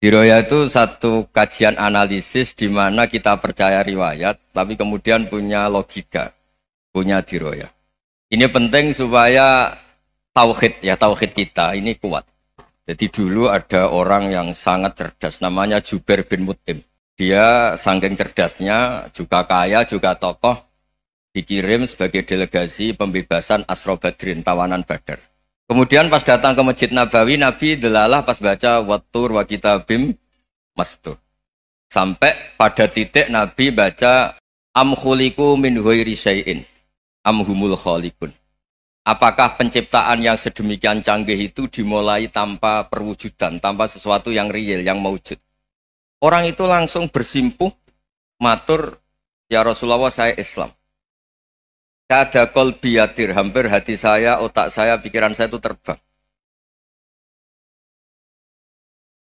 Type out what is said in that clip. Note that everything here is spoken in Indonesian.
Hiroya itu satu kajian analisis di mana kita percaya riwayat, tapi kemudian punya logika, punya diroya. Ini penting supaya tauhid ya tauhid kita ini kuat. Jadi dulu ada orang yang sangat cerdas, namanya Jubair bin Mutim. Dia sangking cerdasnya, juga kaya, juga tokoh, dikirim sebagai delegasi pembebasan Asrobatrin, tawanan Badar Kemudian pas datang ke Masjid Nabawi, Nabi delalah pas baca watur wa kitabim mastur. Sampai pada titik Nabi baca am khuliku min huiri syai'in am khalikun. Apakah penciptaan yang sedemikian canggih itu dimulai tanpa perwujudan, tanpa sesuatu yang real, yang mewujud? Orang itu langsung bersimpuh, matur, ya Rasulullah saya Islam. Ada kolbiatir, hampir hati saya, otak saya, pikiran saya itu terbang.